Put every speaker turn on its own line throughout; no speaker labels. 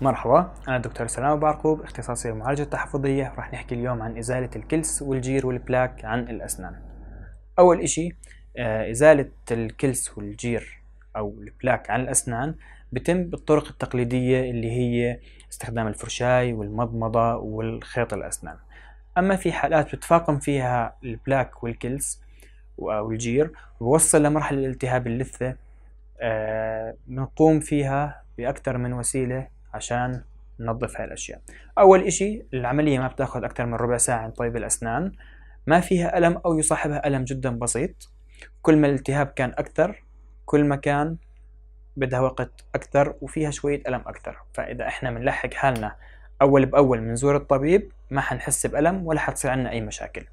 مرحبا أنا الدكتور سلام بارقوب اختصاصي المعالجة التحفظية راح نحكي اليوم عن إزالة الكلس والجير والبلاك عن الأسنان أول إشي آه، إزالة الكلس والجير أو البلاك عن الأسنان بتم بالطرق التقليدية اللي هي استخدام الفرشاي والمضمضة والخيط الأسنان أما في حالات بتفاقم فيها البلاك والكلس أو الجير ووصل لمرحلة التهاب اللثة آه، بنقوم فيها بأكثر من وسيلة عشان ننظف هاي الأشياء أول إشي العملية ما بتاخذ أكثر من ربع ساعة عند طبيب الأسنان ما فيها ألم أو يصاحبها ألم جدا بسيط كل ما الالتهاب كان أكثر كل ما كان بدها وقت أكثر وفيها شوية ألم أكثر فإذا إحنا بنلحق حالنا أول بأول بنزور الطبيب ما حنحس بألم ولا حتصير عنا أي مشاكل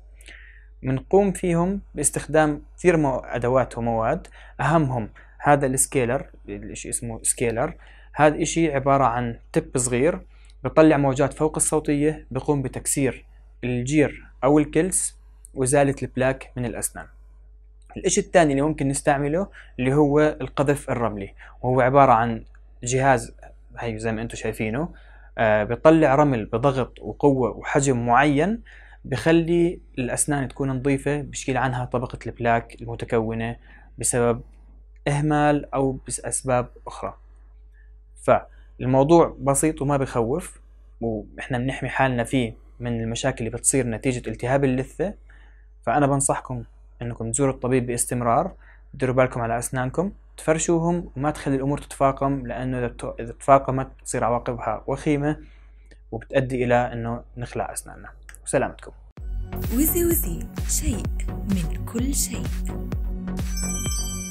بنقوم فيهم باستخدام كثير أدوات ومواد أهمهم هذا السكيلر الشيء اسمه سكيلر هذا الشيء عبارة عن تب صغير بيطلع موجات فوق الصوتية بقوم بتكسير الجير أو الكلس وإزالة البلاك من الأسنان الإشي الثاني اللي ممكن نستعمله اللي هو القذف الرملي وهو عبارة عن جهاز هي زي ما انتم شايفينه آه بيطلع رمل بضغط وقوة وحجم معين بخلي الأسنان تكون نظيفة بشكل عنها طبقة البلاك المتكونة بسبب إهمال أو بأسباب أخرى فالموضوع بسيط وما بخوف واحنا بنحمي حالنا فيه من المشاكل اللي بتصير نتيجة التهاب اللثة فأنا بنصحكم إنكم تزوروا الطبيب باستمرار ديروا بالكم على أسنانكم تفرشوهم وما تخلي الأمور تتفاقم لأنه إذا تفاقمت تصير عواقبها وخيمة وبتؤدي إلى إنه نخلع أسناننا وسلامتكم وزي وزي شيء من كل شيء